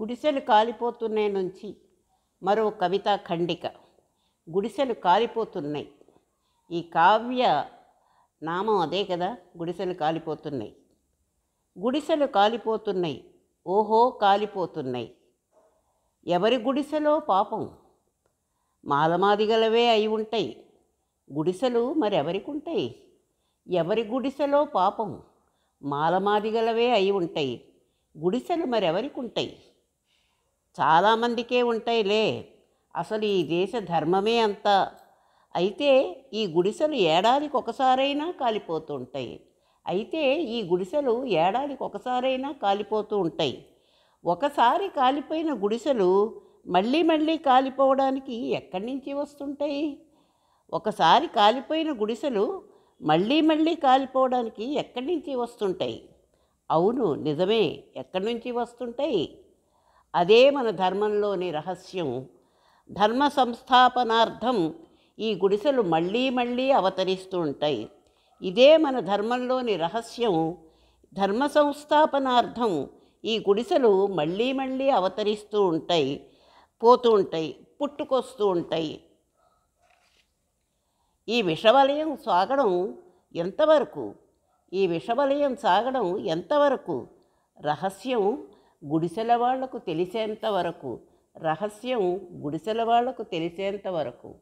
గుడిసెలు కాలిపోతున్నాయి నుంచి మరో కవిత ఖండిక గుడిసెలు కాలిపోతున్నాయి ఈ కావ్య నామం అదే కదా గుడిసెలు కాలిపోతున్నాయి గుడిసెలు కాలిపోతున్నాయి ఓహో కాలిపోతున్నాయి ఎవరి గుడిసెలో పాపం మాలమాదిగలవే అయి ఉంటాయి గుడిసెలు మరెవరికి ఉంటాయి ఎవరి గుడిసెలో పాపం మాలమాదిగలవే అయి ఉంటాయి గుడిసెలు మరెవరికి ఉంటాయి చాలామందికే ఉంటాయిలే అసలు ఈ దేశ ధర్మమే అంత అయితే ఈ గుడిసెలు ఏడాదికి ఒకసారైనా కాలిపోతూ ఉంటాయి అయితే ఈ గుడిసెలు ఏడాదికి ఒకసారైనా కాలిపోతూ ఉంటాయి ఒకసారి కాలిపోయిన గుడిసెలు మళ్ళీ మళ్ళీ కాలిపోవడానికి ఎక్కడి నుంచి వస్తుంటాయి ఒకసారి కాలిపోయిన గుడిసెలు మళ్ళీ మళ్ళీ కాలిపోవడానికి ఎక్కడి నుంచి వస్తుంటాయి అవును నిజమే ఎక్కడి నుంచి వస్తుంటాయి అదే మన ధర్మంలోని రహస్యం ధర్మ సంస్థాపనార్థం ఈ గుడిసెలు మళ్ళీ మళ్ళీ అవతరిస్తూ ఉంటాయి ఇదే మన ధర్మంలోని రహస్యం ధర్మ సంస్థాపనార్థం ఈ గుడిసెలు మళ్ళీ మళ్ళీ అవతరిస్తూ ఉంటాయి పోతూ ఉంటాయి పుట్టుకొస్తూ ఉంటాయి ఈ విషవలయం సాగడం ఎంతవరకు ఈ విషవలయం సాగడం ఎంతవరకు రహస్యం గుడిసెల వాళ్లకు తెలిసేంత వరకు రహస్యం గుడిసెల వాళ్లకు తెలిసేంత వరకు